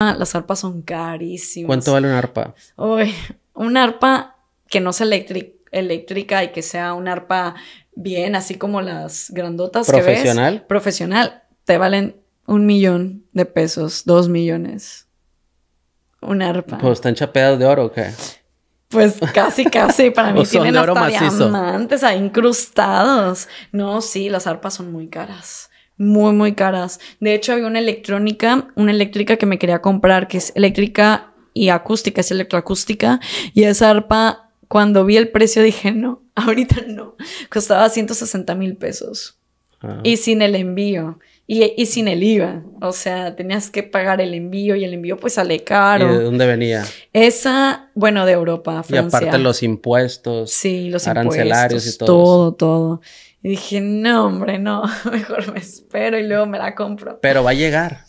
Ah, las arpas son carísimas. ¿Cuánto vale una arpa? Uy, una arpa que no sea eléctrica y que sea una arpa bien, así como las grandotas que ves. Profesional. Te valen un millón de pesos, dos millones. Una arpa. Pues están chapeadas de oro, ¿o qué? Pues casi, casi. Para mí tienen hasta diamantes ahí incrustados. No, sí, las arpas son muy caras muy, muy caras. De hecho, había una electrónica, una eléctrica que me quería comprar, que es eléctrica y acústica, es electroacústica, y esa arpa, cuando vi el precio dije, no, ahorita no, costaba 160 mil pesos. Ah. Y sin el envío. Y, sin el IVA. O sea, tenías que pagar el envío y el envío pues sale caro. de dónde venía? Esa, bueno, de Europa, Francia. Y aparte los impuestos. Sí, los arancelarios y todo. Todo, todo. Y dije, no, hombre, no, mejor me espero y luego me la compro. Pero va a llegar.